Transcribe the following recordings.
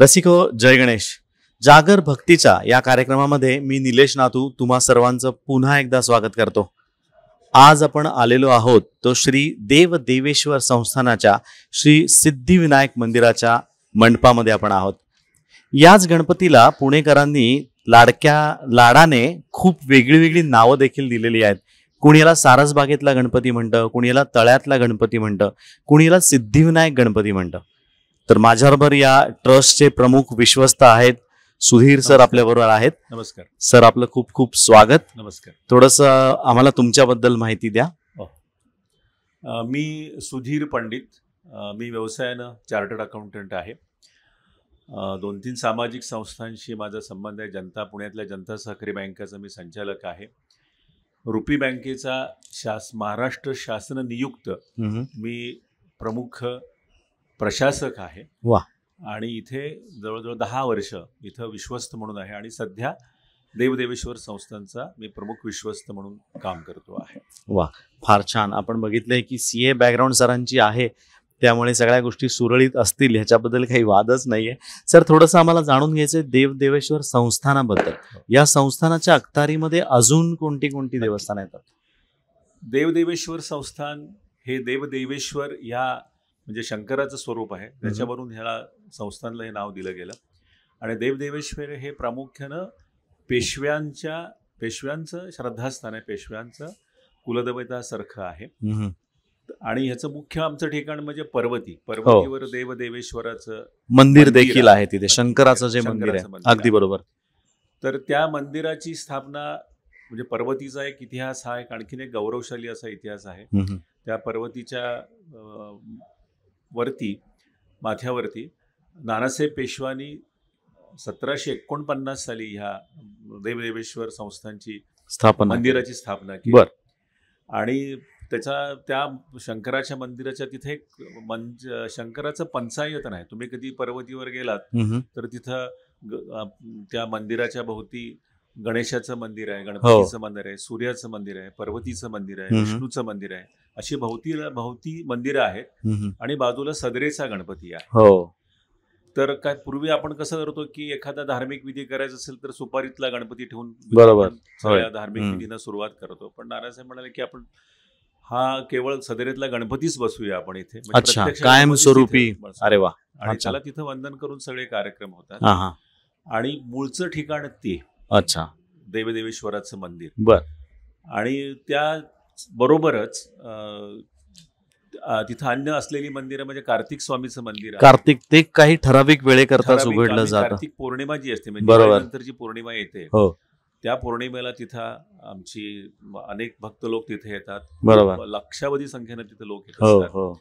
रसिको जय गणेश जागर भक्तीच्या या कार्यक्रमामध्ये मी निलेश नातू तुम्हा सर्वांचं पुन्हा एकदा स्वागत करतो आज आपण आलेलो आहोत तो श्री देव देवेश्वर संस्थानाच्या श्री सिद्धिविनायक मंदिराच्या मंडपामध्ये आपण आहोत याच गणपतीला पुणेकरांनी लाडक्या लाडाने खूप वेगळी वेगळी नावं देखील दिलेली आहेत कुणी याला सारसबागेतला गणपती म्हणतं कुणी याला तळ्यातला गणपती म्हणतं कुणीला सिद्धिविनायक गणपती म्हणतं तर माझ्याबरोबर या ट्रस्टचे प्रमुख विश्वस्त आहेत सुधीर सर आपल्याबरोबर आहेत नमस्कार सर आपलं खूप खूप स्वागत नमस्कार थोडस आम्हाला तुमच्याबद्दल माहिती द्या हो. मी सुधीर पंडित मी व्यवसायानं चार्टर्ड अकाउंटंट आहे दोन तीन सामाजिक संस्थांशी माझा संबंध आहे जनता पुण्यातल्या जनता सहकारी बँकेचा मी संचालक आहे रुपी बँकेचा शास महाराष्ट्र शासन नियुक्त मी प्रमुख प्रशासक आहे वा आणि इथे जवळजवळ दहा वर्ष इथं विश्वस्त म्हणून आहे आणि सध्या देवदेवेश्वर संस्थांचा मी प्रमुख विश्वस्त म्हणून काम करतो आहे वा फार छान आपण आहे की सी ए बॅकग्राऊंड सरांची आहे त्यामुळे सगळ्या गोष्टी सुरळीत असतील ह्याच्याबद्दल काही वादच नाहीये सर थोडंसं आम्हाला जाणून घ्यायचं देवदेवेश्वर संस्थानाबद्दल या संस्थानाच्या अखतारीमध्ये अजून कोणती कोणती देवस्थानं येतात देवदेवेश्वर संस्थान हे देवदेवेश्वर या म्हणजे शंकराचं स्वरूप आहे त्याच्यावरून ह्याला संस्थानला हे नाव दिलं गेलं आणि देवदेवेश्वर हे प्रामुख्यानं पेशव्यांच्या पेशव्यांचं श्रद्धास्थान आहे पेशव्यांचं सारखं आहे आणि ह्याचं मुख्य आमचं ठिकाण म्हणजे पर्वती हो. पर्वतीवर देवदेवेश्वराचं मंदिर देखील आहे तिथे शंकराचं जे मंदिर आहे अगदी बरोबर तर त्या मंदिराची स्थापना म्हणजे पर्वतीचा एक इतिहास हा एक आणखीन एक गौरवशाली असा इतिहास आहे त्या पर्वतीच्या वरती माथ्यावरती नानासाहेब पेशवानी सतराशे एकोणपन्नास साली ह्या देवदेवेश्वर संस्थांची स्थापना मंदिराची स्थापना केली आणि त्याचा त्या शंकराच्या मंदिराच्या तिथे एक मंज शंकराचं पंचायतन आहे तुम्ही कधी पर्वतीवर गेलात तर तिथं त्या मंदिराच्या भोवती गणेशाचं मंदिर आहे हो. गणपतीचं मंदिर आहे सूर्याचं मंदिर आहे पर्वतीचं मंदिर आहे विष्णूचं मंदिर आहे अशी भोवती भोवती मंदिरं आहेत आणि बाजूला सदरेचा गणपती आहे हो. तर काय पूर्वी आपण कसं करतो की एखादा धार्मिक विधी करायचा असेल तर सुपारीतला गणपती ठेवून बरोबर धार्मिक विधीना सुरुवात करतो पण नारायण म्हणाले की आपण हा केवळ सदरेतला गणपतीच बसूया आपण इथे म्हणजे कायमस्वरूपी अरे वा आणि त्याला तिथं वंदन करून सगळे कार्यक्रम होतात आणि मूळचं ठिकाण ते अच्छा देवदेवेश्वराचं मंदिर बर आणि त्या बरोबरच तिथं अन्य असलेली मंदिरं म्हणजे कार्तिक स्वामीचं मंदिर कार्तिक ते काही ठराविक वेळेकरताच उघडलं जातं कार्तिक पौर्णिमा जी असते म्हणजे जी पौर्णिमा येते हो त्या पौर्णिमेला तिथं आमची अनेक भक्त लोक तिथे येतात बरोबर लक्षावधी संख्येनं तिथे लोक हो, येतात हो.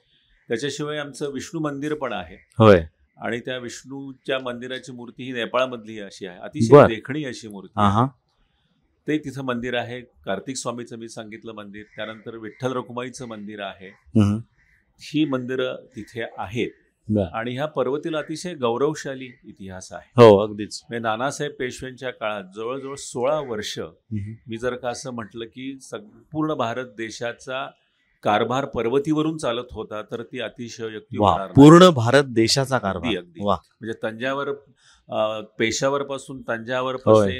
त्याच्याशिवाय आमचं विष्णू मंदिर पण आहे होय आणि त्या विष्णूच्या मंदिराची मूर्ती ही नेपाळमधली अशी आहे अतिशय देखणी अशी मूर्ती ते तिथं मंदिर आहे कार्तिक स्वामीचं मी सांगितलं मंदिर त्यानंतर विठ्ठल रखुमाईचं मंदिर आहे ही मंदिर तिथे आहेत आणि ह्या पर्वतीला अतिशय गौरवशाली इतिहास आहे हो अगदीच म्हणजे नानासाहेब पेशव्यांच्या काळात जवळजवळ सोळा वर्ष मी जर का असं म्हटलं की संपूर्ण भारत देशाचा कारभार पर्वतीवरून चालत होता तर ती अतिशय पूर्ण भारत देशाचा कारभार म्हणजे तंजावर पेशावर पासून तंजावर पासून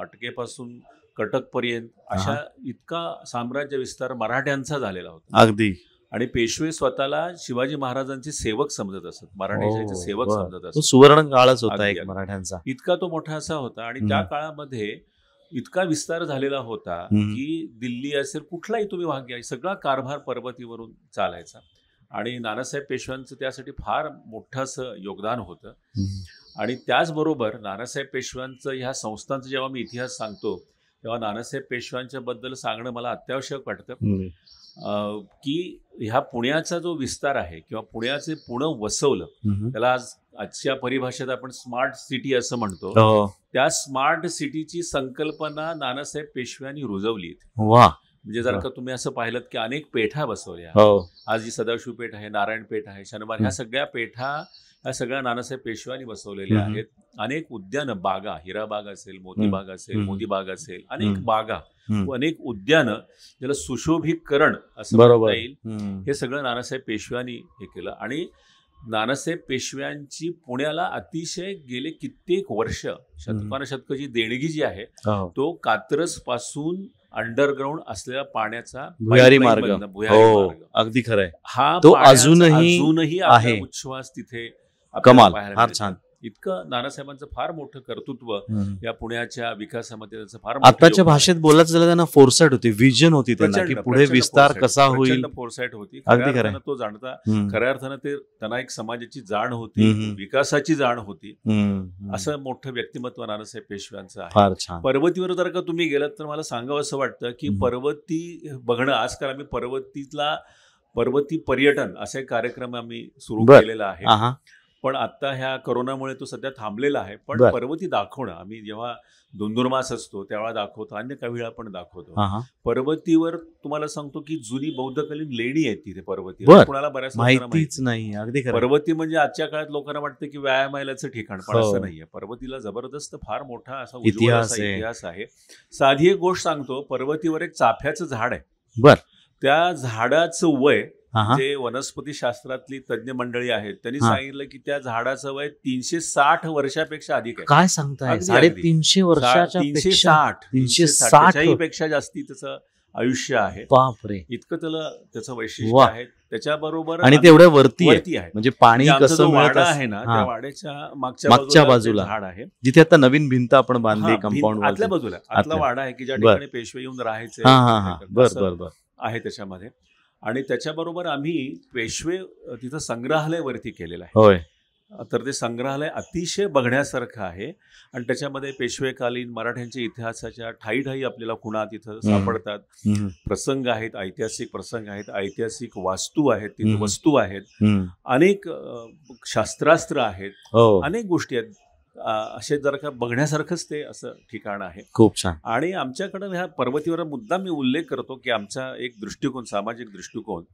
अटकेपासून कटक पर्यंत अशा इतका साम्राज्य विस्तार मराठ्यांचा झालेला होता अगदी आणि पेशवे स्वतःला शिवाजी महाराजांचे सेवक समजत असत मराठेशाहीचे हो, सेवक समजत असत सुवर्ण काळच होता एक मराठ्यांचा इतका तो मोठा असा होता आणि त्या काळामध्ये इतका विस्तार झालेला होता की दिल्ली असेल कुठलाही तुम्ही भाग घ्या सगळा कारभार पर्वतीवरून चालायचा आणि नानासाहेब पेशव्यांचं त्यासाठी फार मोठं असं योगदान होतं आणि त्याचबरोबर नानासाहेब पेशव्यांचं ह्या संस्थांचा जेव्हा मी इतिहास सांगतो तेव्हा नानासाहेब पेशव्यांच्या बद्दल सांगणं मला अत्यावश्यक वाटतं की ह्या पुण्याचा जो विस्तार आहे किंवा पुण्याचे पुणे वसवलं त्याला आज आजच्या परिभाषेत आपण स्मार्ट सिटी असं म्हणतो हो. त्या स्मार्ट सिटीची संकल्पना नानासाहेब पेशव्यांनी रुजवली वा म्हणजे जर का तुम्ही असं पाहिलं की अनेक पेठा बसवल्या हो. आज जी सदाशिव पेठ आहे नारायण पेठ आहे शनिवार ह्या सगळ्या पेठा ह्या सगळ्या नानासाहेब पेशव्यांनी बसवलेल्या आहेत अनेक उद्यानं बागा हिरा बाग असेल मोतीबाग बाग असेल मोदी बाग असेल अनेक बागा अनेक उद्यानं ज्याला सुशोभीकरण असं म्हणता येईल हे सगळं नानासाहेब पेशव्यांनी हे केलं आणि नानासाहेब पेशव्यांची पुण्याला अतिशय गेले कित्येक वर्ष शतकानुशतक जी देणगी जी आहे हो. तो कात्रस पासून अंडरग्राऊंड असलेला पाण्याचा भुयारी हो, मार्ग अगदी खरंय हा तो अजूनही अजूनही आहे उच्छवास तिथे कमाल फार छान इतकं नानासाहेबांचं फार मोठं कर्तृत्व या पुण्याच्या विकासामध्ये त्यांचं फार आताच्या भाषेत बोलायचं झालं त्यांना फोरसाईट होती व्हिजन होती त्यांना की पुढे विस्तार कसा होईल फोरसाईट होती खरं तो जाणता खऱ्या अर्थानं ते त्यांना एक समाजाची जाण होती विकासाची जाण होती असं मोठं व्यक्तिमत्व नानासाहेब पेशव्यांचं आहे पर्वतीवर जर का तुम्ही गेलात तर मला सांगावं असं वाटतं की पर्वती बघणं आजकाल आम्ही पर्वतीतला पर्वती पर्यटन असा एक कार्यक्रम आम्ही सुरू केलेला आहे पण आता ह्या करोनामुळे तो सध्या थांबलेला आहे पण पर्वती दाखवणं आम्ही जेव्हा मास असतो तेव्हा दाखवतो अन्य काही वेळा पण दाखवतो पर्वतीवर तुम्हाला सांगतो की जुनी बौद्धकालीन लेणी आहेत तिथे पर्वती कुणाला बऱ्याच माहितीच नाही अगदी पर्वती म्हणजे आजच्या काळात लोकांना वाटतं की व्यायामायलाचं ठिकाण पण असं हो. नाहीये पर्वतीला जबरदस्त फार मोठा असा इतिहास इतिहास आहे साधी एक गोष्ट सांगतो पर्वतीवर एक चाफ्याचं झाड आहे बर त्या झाडाचं वय जे वनस्पती शास्त्रातली तज्ज्ञ मंडळी आहेत त्यांनी सांगितलं की त्या झाडाचं वय तीनशे साठ वर्षापेक्षा अधिक आहे काय सांगताय साडेतीनशे वर्षाच्या तीनशे साठ तीनशे साठ पेक्षा जास्ती त्याचं आयुष्य आहे बापरे इतकं त्याला त्याचं वैशिष्ट्य आहे त्याच्याबरोबर आणि तेवढ्या वरती आहे म्हणजे पाणी म्हणजे कसं वाडा आहे ना त्या वाड्याच्या मागच्या मागच्या बाजूला झाड आहे जिथे आता नवीन भिंत आपण बांधली कंपाऊंड आतल्या बाजूला आतला वाडा आहे की ज्या ठिकाणी पेशवे येऊन राहायचे बर बर बर आहे त्याच्यामध्ये आणि त्याच्याबरोबर आम्ही पेशवे तिथं वरती केलेलं आहे होय तर ते संग्रहालय अतिशय बघण्यासारखं आहे आणि त्याच्यामध्ये पेशवेकालीन मराठ्यांच्या इतिहासाच्या ठाई आपल्याला खुणा तिथं सापडतात प्रसंग आहेत ऐतिहासिक प्रसंग आहेत ऐतिहासिक वास्तू आहेत तिथे वस्तू आहेत अनेक शास्त्रास्त्र आहेत हो. अनेक गोष्टी आहेत असे जर का बघण्यासारखंच ते असं ठिकाण आहे खूप छान आणि आमच्याकडं ह्या पर्वतीवर मुद्दा मी उल्लेख करतो की आमचा एक दृष्टिकोन सामाजिक दृष्टिकोन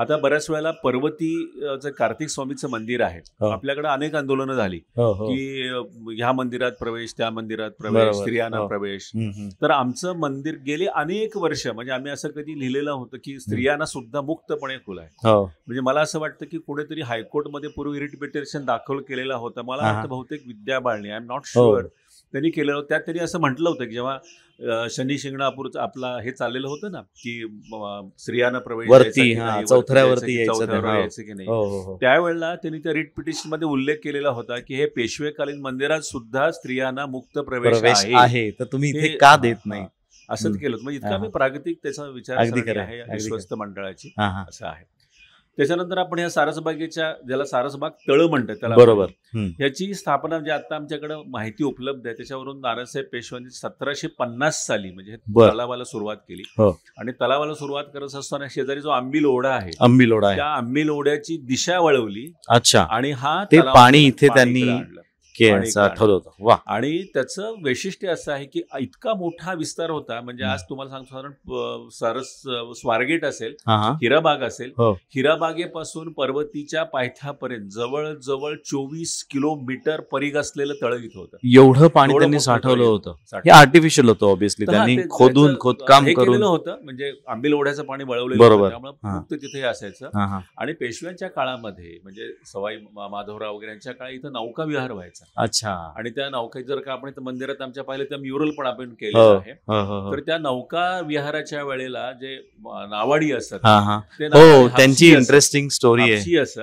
आता बऱ्याच वेळेला पर्वतीचं कार्तिक स्वामीचं मंदिर आहे हो. आपल्याकडे अनेक आंदोलनं झाली हो, हो. की ह्या मंदिरात प्रवेश त्या मंदिरात प्रवेश स्त्रियांना प्रवेश तर आमचं मंदिर गेले अनेक वर्ष म्हणजे आम्ही असं कधी लिहिलेलं होतं की स्त्रियांना सुद्धा मुक्तपणे खुलं आहे म्हणजे मला असं वाटतं की कुठेतरी हायकोर्टमध्ये पूर्वी रिट दाखल केलेला होता मला बहुतेक Vidya Vijaya Balne I am not sure त्यांनी केलं त्यात त्यांनी असं म्हटलं होतं की जेव्हा शनी शिंगणापूरचं आपला हे चाललेलं होतं ना की स्त्रियांना प्रवेश हो. यायचं की नाही हो, हो, त्यावेळेला त्यांनी त्या रिट पिटिशन मध्ये उल्लेख केलेला होता की हे पेशवेकालीन मंदिरात सुद्धा स्त्रियांना मुक्त प्रवेश आहे तर तुम्ही इथे का देत नाही असंच केलं म्हणजे इतका मी प्रागतिक त्याचा विचार आहे विश्वस्त मंडळाची असं आहे त्याच्यानंतर आपण या सारसबागेच्या ज्याला सारसबाग तळ म्हणतात त्याला बरोबर याची स्थापना जे म्हणजे आता आमच्याकडे माहिती उपलब्ध आहे त्याच्यावरून नारायणसाहेब पेशव्यांनी सतराशे पन्नास साली म्हणजे तलावाला सुरुवात केली हो. आणि तलावाला सुरुवात करत असताना शेजारी जो आंबील ओढा आहे आंबील ओढा त्या आंबील ओढ्याची दिशा वळवली अच्छा आणि हा ते पाणी इथे त्यांनी वा आणि त्याचं वैशिष्ट्य असं आहे की इतका मोठा विस्तार होता म्हणजे आज तुम्हाला सांगतो साधारण सारस स्वारगेट असेल हिराबाग असेल हो. हिराबागेपासून पर्वतीच्या पायथ्यापर्यंत जवळ जवळ चोवीस किलोमीटर परीग असलेलं तळ इथं होतं एवढं पाणी त्यांनी साठवलं होतं हे आर्टिफिशियल होतं ऑब्विसली त्यांनी खोदून खोदकाम करून होतं म्हणजे आंबील ओढ्याचं पाणी वळवलेलं बरोबर त्यामुळे फक्त तिथे असायचं आणि पेशव्यांच्या काळामध्ये म्हणजे सवाई माधवराव वगैरेच्या काळी इथं नौका विहार व्हायचा अच्छा आणि त्या नौका जर का आपण मंदिरात आमच्या पाहिलं तर म्युरल पण आपण हो, केलेलं आहे हो, हो, तर त्या नौका विहाराच्या वेळेला जे नावाडी असत ते त्यांची इंटरेस्टिंग स्टोरी आहे असत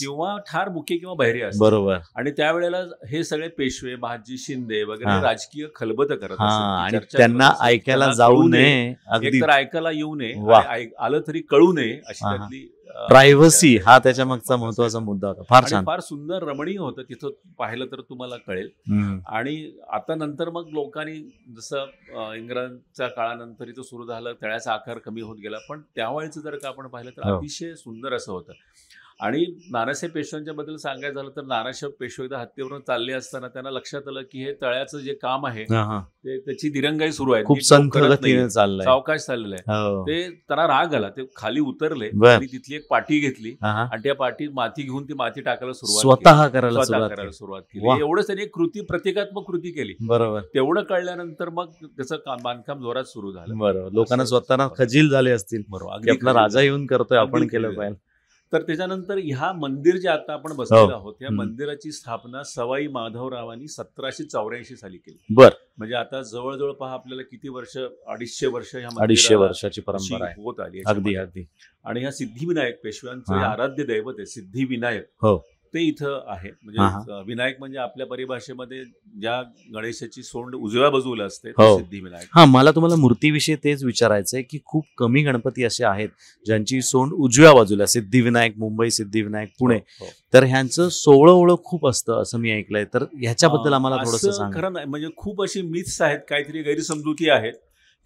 किंवा ठार बुके किंवा बहिरे असत बरोबर आणि त्यावेळेला हे सगळे पेशवे भाजी शिंदे वगैरे राजकीय खलबत करत आणि त्यांना ऐकायला जाऊ नये तर ऐकायला येऊ नये आलं तरी कळू नये अशी त्यातली प्रायव्हसी हा त्याच्या मागचा महत्वाचा मुद्दा होता फार छान फार सुंदर रमणीय होतं तिथं पाहिलं तर तुम्हाला कळेल आणि आता नंतर मग लोकांनी जसं इंग्रजांच्या काळानंतर इथं सुरू झालं तळ्याचा आकार कमी होत गेला पण त्यावेळेचं जर का आपण पाहिलं तर हो. अतिशय सुंदर असं होतं आणि नानासाहेब पेशव्यांच्या बद्दल सांगायचं झालं तर नानासाहेब पेशवे एकदा हत्येवरून चालले असताना त्यांना लक्षात आलं की हे तळ्याचं जे काम आहे ते त्याची दिरंगाई सुरू आहे खूप सावकाश चाललेलं आहे हो. ते त्यांना राग आला ते खाली उतरले आणि तिथली एक पाठी घेतली आणि त्या पाठी माती घेऊन ती माती टाकायला सुरुवात स्वतः करायला सुरुवात केली एवढंच त्यांनी कृती प्रतिकात्मक कृती केली बरोबर तेवढं कळल्यानंतर मग त्याचं बांधकाम जोरात सुरू झालं बरोबर लोकांना स्वतःना खजील झाले असतील बरोबर आपला राजा येऊन करतोय आपण केलं पाहिजे तर त्याच्यानंतर ह्या मंदिर जे आता आपण बसलेलो हो. आहोत या मंदिराची स्थापना सवाई माधवरावांनी सतराशे चौऱ्याऐंशी साली केली बर म्हणजे आता जवळजवळ पहा आपल्याला किती वर्ष अडीचशे वर्ष या अडीचशे वर्षाची परंपरा होत आली अगदी अगदी आणि ह्या सिद्धिविनायक पेशव्यांचे आराध्य दैवत आहे सिद्धिविनायक हो ते इथं आहे म्हणजे विनायक म्हणजे आपल्या परिभाषेमध्ये ज्या गणेशाची सोंड उजव्या बाजूला असते हो. सिद्धी विनायक हा मला तुम्हाला मूर्तीविषयी तेच विचारायचंय की खूप कमी गणपती असे आहेत ज्यांची सोंड उजव्या बाजूला सिद्धिविनायक मुंबई सिद्धिविनायक पुणे हो, हो. तर ह्यांचं सोळ ओळख खूप असतं असं मी ऐकलंय तर ह्याच्याबद्दल आम्हाला थोडंसं खरं नाही म्हणजे खूप अशी मिथ्स आहेत काहीतरी गैरसमजुती आहेत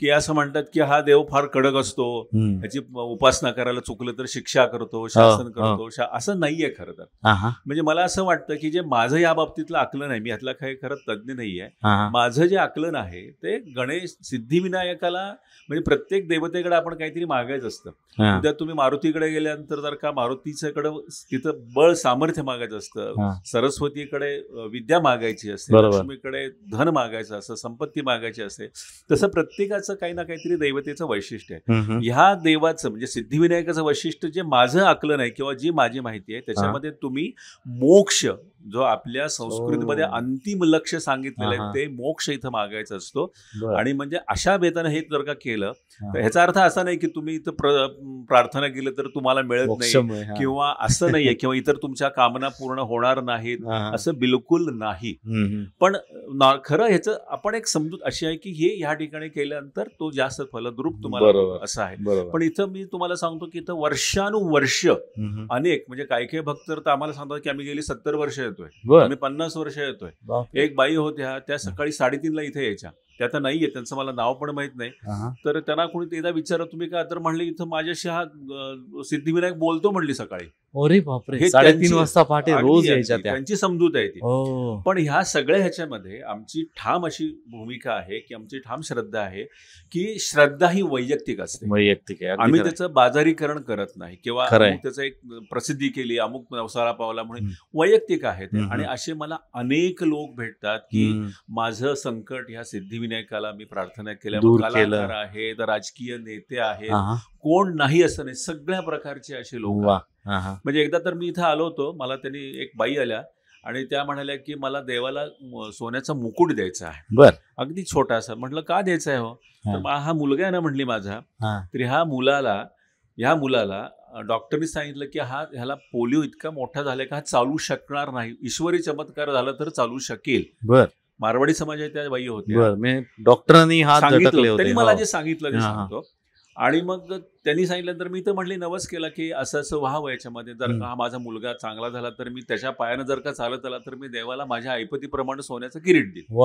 की असं म्हणतात की हा देव फार कडक असतो ह्याची उपासना करायला चुकलं तर शिक्षा करतो शासन हो, हो. करतो असं नाहीये खरं तर म्हणजे मला असं वाटतं की जे माझं या बाबतीतलं आकलन आहे मी यातला काही खरं तज्ज्ञ नाहीये माझं जे आकलन आहे ते गणेश सिद्धिविनायकाला म्हणजे प्रत्येक देवतेकडे आपण काहीतरी मागायचं असतं उद्या तुम्ही मारुतीकडे गेल्यानंतर जर का मारुतीच्याकडे तिथं बळ सामर्थ्य मागायचं असतं सरस्वतीकडे विद्या मागायची असते लक्ष्मीकडे धन मागायचं असतं संपत्ती मागायची असते तसं प्रत्येकाचं देवाचं काही ना काहीतरी देवतेचं वैशिष्ट्य आहे ह्या देवाचं म्हणजे सिद्धिविनायकाचं वैशिष्ट्य जे माझं आकलन आहे किंवा जी माझी माहिती आहे त्याच्यामध्ये तुम्ही मोक्ष जो आपल्या संस्कृतीमध्ये हो. अंतिम लक्ष सांगितलेलं आहे ते मोक्ष इथं मागायचं असतो आणि म्हणजे अशा बेतानं हे जर का केलं तर ह्याचा अर्थ असा नाही की तुम्ही इथं प्रार्थना केली तर तुम्हाला मिळत नाही किंवा असं नाहीये किंवा इतर तुमच्या कामना पूर्ण होणार नाहीत असं बिलकुल नाही पण खरं ह्याच आपण एक समजूत अशी आहे की हे ह्या ठिकाणी केल्यानंतर तो जास्त फलद्रूप तुम्हाला असं आहे पण इथं मी तुम्हाला सांगतो की इथं वर्षानुवर्ष अनेक म्हणजे काही काही भक्त तर आम्हाला सांगतात की आम्ही गेली सत्तर वर्ष येतोय आम्ही पन्नास वर्ष येतोय एक बाई होत्या त्या सकाळी साडेतीनला इथे यायच्या त्या आता नाहीये त्यांचं मला नाव पण माहित नाही तर त्यांना कोणी एकदा विचारत तुम्ही काय तर म्हणले इथं माझ्याशी हा सिद्धिविनायक बोलतो म्हणली सकाळी अरे बापरे साडेतीन वाजता पहाटे रोज यायच्या त्यांची समजूत आहे ती हो. पण ह्या सगळ्या ह्याच्यामध्ये आमची ठाम अशी भूमिका आहे की आमची ठाम श्रद्धा आहे की श्रद्धा ही वैयक्तिक असते वैयक्तिक आहे आम्ही त्याचं बाजारीकरण करत नाही किंवा त्याचं एक प्रसिद्धी केली अमुक नवसारा पावला म्हणून वैयक्तिक आहे ते आणि असे मला अनेक लोक भेटतात की माझं संकट ह्या सिद्धिविनायकाला मी प्रार्थना केल्या आहे आहेत राजकीय नेते आहेत कोण नाही असं नाही सगळ्या प्रकारचे असे लोक म्हणजे एकदा तर मी इथं आलो होतो मला त्यांनी एक बाई आल्या आणि त्या म्हणाल्या की मला देवाला सोन्याचा मुकुट द्यायचा आहे बर अगदी छोटा असा म्हटलं का द्यायचा आहे हो तर हा मुलगा आहे ना म्हणली माझा तर ह्या मुलाला ह्या मुलाला डॉक्टरनी सांगितलं की हा ह्याला पोलिओ इतका मोठा झाला का हा चालू शकणार नाही ईश्वरी चमत्कार झाला तर चालू शकेल बर मारवाडी समाजात त्या बाई होत्या डॉक्टरांनी सांगितलं त्यांनी मला हो. जे सांगितलं ते सांगतो आणि मग त्यांनी सांगितलं तर मी तर म्हटली नवस केला की असं असं व्हावं याच्यामध्ये जर का हा माझा मुलगा चांगला झाला तर मी त्याच्या पायानं जर का चालत आला तर मी देवाला माझ्या ऐपतीप्रमाणे सोन्याचं किरीट देईल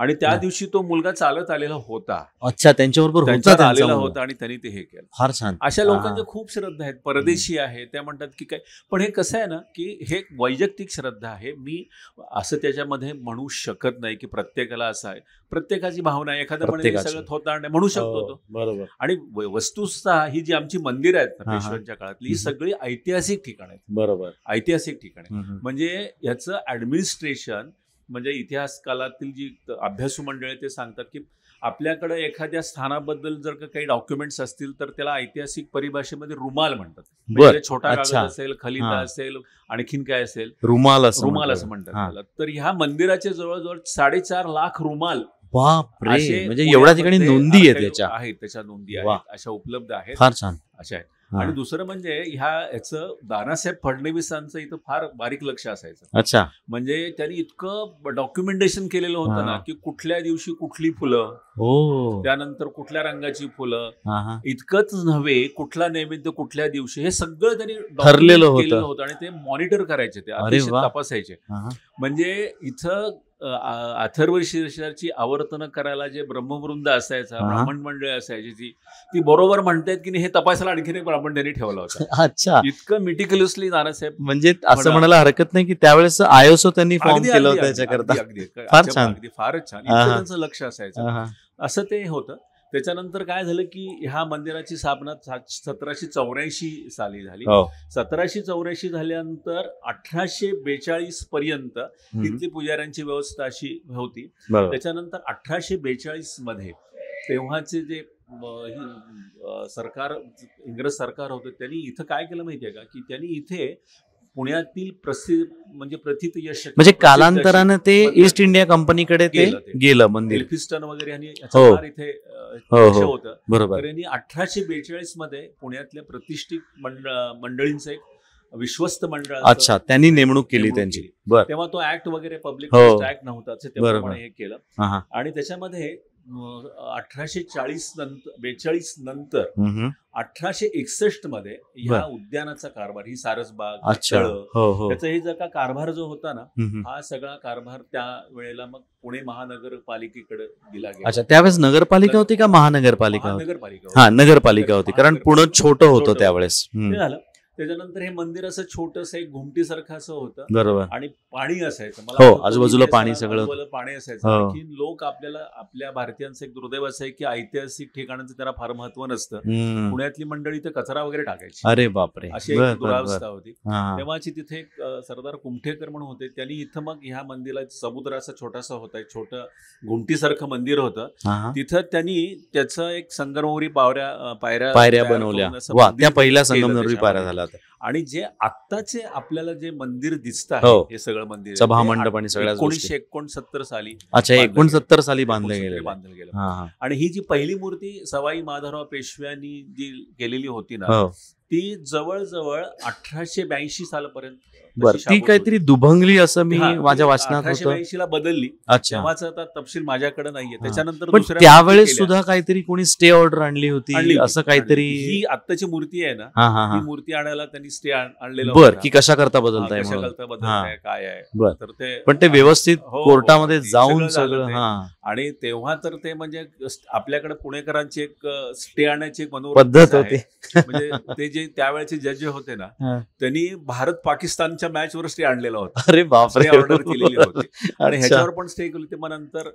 आणि त्या दिवशी तो मुलगा चालत आलेला होता अच्छा त्यांच्याबरोबर आलेला होता आणि त्यांनी ते हे केलं फार छान अशा लोकांच्या खूप श्रद्धा आहेत परदेशी आहे त्या म्हणतात की काय पण हे कसं आहे ना की हे वैयक्तिक श्रद्धा आहे मी असं त्याच्यामध्ये म्हणू शकत नाही की प्रत्येकाला असं आहे प्रत्येकाची भावना एखादा पण सगळं होता म्हणू शकतो हो, तो बरोबर आणि वस्तुस्ता ही जी आमची मंदिर आहेत परमेश्वरांच्या काळातली ही सगळी ऐतिहासिक ठिकाण आहेत बरोबर ऐतिहासिक ठिकाण म्हणजे याचं ऍडमिनिस्ट्रेशन म्हणजे इतिहास कालातील जी अभ्यासू मंडळी ते सांगतात की आपल्याकडे एखाद्या स्थानाबद्दल जर काही डॉक्युमेंट्स असतील तर त्याला ऐतिहासिक परिभाषेमध्ये रुमाल म्हणतात म्हणजे छोटा कागद असेल खलिता असेल आणखीन काय असेल रुमाल रुमाल असं म्हणतात तर ह्या मंदिराच्या जवळजवळ साडेचार लाख रुमाल म्हणजे एवढ्या ठिकाणी नोंदी आहेत त्याच्या आहेत त्याच्या नोंदी आहेत अशा उपलब्ध आहेत फार छान अशा आणि दुसरं म्हणजे ह्या याचं दानासाहेब फडणवीसांचं इथं फार बारीक लक्ष असायचं अच्छा म्हणजे त्यांनी इतकं डॉक्युमेंटेशन केलेलं होतं ना की कुठल्या दिवशी कुठली फुलं हो त्यानंतर कुठल्या रंगाची फुलं इतकंच नव्हे कुठला नैवेद्य कुठल्या दिवशी हे सगळं त्यांनी ठरलेलं होतं आणि ते मॉनिटर करायचे ते तपासायचे म्हणजे इथं अथर्व शीर्षाची आवर्तन करायला जे ब्रह्मवृंद असायचा ब्राह्मण मंडळ असायची ती ती बरोबर म्हणतायत की हे तपासायला आणखीन एक ब्राह्मण त्यांनी ठेवला होता अच्छा इतकं मिटिक्युलसली नानासाहेब म्हणजे असं म्हणायला हरकत नाही की त्यावेळेस आयोसो त्यांनी फॉर्म केलं होतं फार छान फारच छान त्यांचं लक्ष असायचं असं ते होतं त्याच्यानंतर काय झालं की ह्या मंदिराची स्थापना सतराशे चौऱ्याऐंशी साली झाली हो. सतराशे चौऱ्याऐंशी झाल्यानंतर अठराशे बेचाळीस पर्यंत तिथली पुजाऱ्यांची व्यवस्था अशी होती त्याच्यानंतर अठराशे बेचाळीस मध्ये तेव्हाचे जे सरकार इंग्रज सरकार होते त्यांनी इथं काय केलं माहितीये का की त्यांनी इथे पुण्यातील प्रसिद्ध म्हणजे प्रथित यश म्हणजे कालांतराने ते ईस्ट इंडिया कंपनीकडे ते गेलं मंदिर क्रिस्टन वगैरे हो. इथे हो, हो. होतं बरोबर यांनी अठराशे बेचाळीस मध्ये पुण्यातल्या प्रतिष्ठित मंडळींचं एक विश्वस्त मंडळ अच्छा त्यांनी नेमणूक केली त्यांची तेव्हा तो ऍक्ट वगैरे पब्लिक ऍक्ट नव्हता हे केलं आणि त्याच्यामध्ये अठराशे चाळीस नंतर बेचाळीस नंतर अठराशे एकसष्ट मध्ये या उद्यानाचा कारभार ही सारसबाग हो, हो. त्याचा हे जर का कारभार जो होता ना हा सगळा कारभार त्या वेळेला मग पुणे महानगरपालिकेकडे दिला गेला अच्छा त्यावेळेस नगरपालिका होती का महानगरपालिका नगरपालिका हा नगरपालिका होती कारण पुणे छोटं होतं त्यावेळेस झालं त्याच्यानंतर हे मंदिर असं छोटस एक घुमटीसारखं असं होतं बरोबर आणि पाणी असायचं मला हो, आजूबाजूला पाणी सगळं पाणी असायचं की हो. लोक आपल्याला आपल्या भारतीयांचं एक दुर्दैव असं आहे की ऐतिहासिक ठिकाणांचं त्याला फार महत्व नसतं पुण्यातली मंडळी तर कचरा वगैरे टाकायची अरे बापरे अशी एक दुरावस्था होती तेव्हाची तिथे एक सरदार कुमठेकर म्हणून होते त्यांनी इथं मग ह्या मंदिरात समुद्र असं छोटासा होता एक छोट घुमटीसारखं मंदिर होतं तिथं त्यांनी त्याचं एक संगमवरी पावऱ्या पायऱ्या पायऱ्या बनवल्या त्या पहिल्या संगमवरी पायऱ्या झाल्या आणि जे आत्ताचे आपल्याला जे मंदिर दिसत आहे हो. हे सगळं मंदिर सभा मंडप आणि सगळं एकोणीशे एकोणसत्तर साली अच्छा एकोणसत्तर साली बांधले गेले बांधलं गेलं आणि ही जी पहिली मूर्ती सवाई माधवराव पेशव्यांनी जी केलेली होती ना हो. ती जवळजवळ अठराशे ब्याऐंशी सालपर्यंत बर ती काहीतरी दुभंगली असं मी माझ्या वाचनात होतं बदलली अच्छा आता तपशील माझ्याकडे नाहीये त्याच्यानंतर पण त्यावेळेस सुद्धा काहीतरी कोणी स्टे ऑर्डर आणली होती असं काहीतरी ही आत्ताची मूर्ती आहे ना ही मूर्ती आणायला त्यांनी स्टे आणलेलं बर की कशा करता बदलताय काय आहे पण ते व्यवस्थित हो, हो, कोर्टामध्ये जाऊन सगळं आणि तेव्हा तर ते म्हणजे आपल्याकडे पुणेकरांची एक स्टे आणण्याची एक पद्धत होती म्हणजे ते जे त्यावेळेचे जज होते ना त्यांनी भारत पाकिस्तानच्या मॅच वर स्टे आणलेला होता अरे बापरे ऑर्डर केलेली होती आणि ह्याच्यावर पण स्टे केली मग नंतर